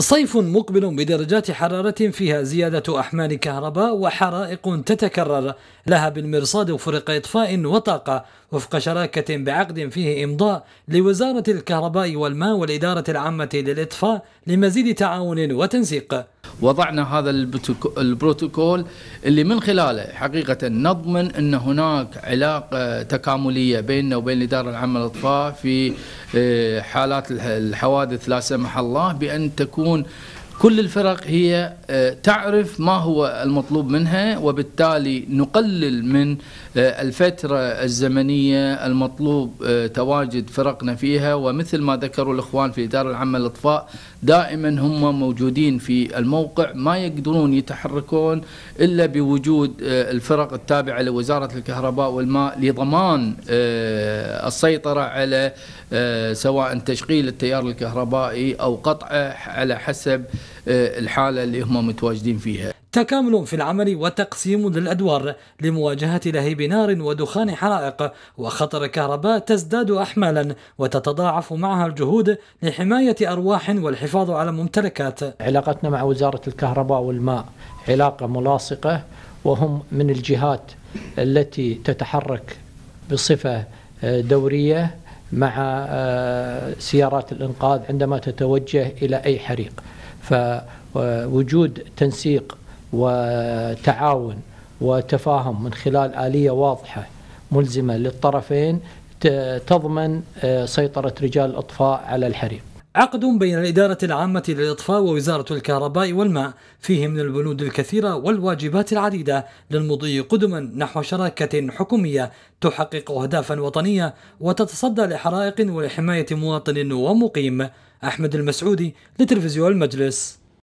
صيف مقبل بدرجات حرارة فيها زيادة أحمال كهرباء وحرائق تتكرر لها بالمرصاد وفرق إطفاء وطاقة وفق شراكة بعقد فيه إمضاء لوزارة الكهرباء والماء والإدارة العامة للإطفاء لمزيد تعاون وتنسيق وضعنا هذا البروتوكول اللي من خلاله حقيقة نضمن أن هناك علاقة تكاملية بيننا وبين الإدارة العامة للإطفاء في إيه، حالات الحوادث لا سمح الله بأن تكون كل الفرق هي آه، تعرف ما هو المطلوب منها وبالتالي نقلل من آه، الفترة الزمنية المطلوب آه، تواجد فرقنا فيها ومثل ما ذكروا الإخوان في إدارة العامة للإطفاء دائما هم موجودين في الموقع ما يقدرون يتحركون إلا بوجود الفرق التابعة لوزارة الكهرباء والماء لضمان السيطرة على سواء تشغيل التيار الكهربائي أو قطعه على حسب آه، الحالة اللي هم متواجدين فيها تكامل في العمل وتقسيم للأدوار لمواجهة لهيب نار ودخان حرائق وخطر كهرباء تزداد أحمالا وتتضاعف معها الجهود لحماية أرواح والحفاظ على ممتلكات علاقتنا مع وزارة الكهرباء والماء علاقة ملاصقة وهم من الجهات التي تتحرك بصفة آه، دورية مع آه، سيارات الإنقاذ عندما تتوجه إلى أي حريق فوجود تنسيق وتعاون وتفاهم من خلال آلية واضحة ملزمة للطرفين تضمن آه، سيطرة رجال الإطفاء على الحريق عقد بين الإدارة العامة للإطفاء ووزارة الكهرباء والماء فيه من البنود الكثيرة والواجبات العديدة للمضي قدما نحو شراكة حكومية تحقق أهدافا وطنية وتتصدى لحرائق ولحماية مواطن ومقيم أحمد المسعودي لتلفزيون المجلس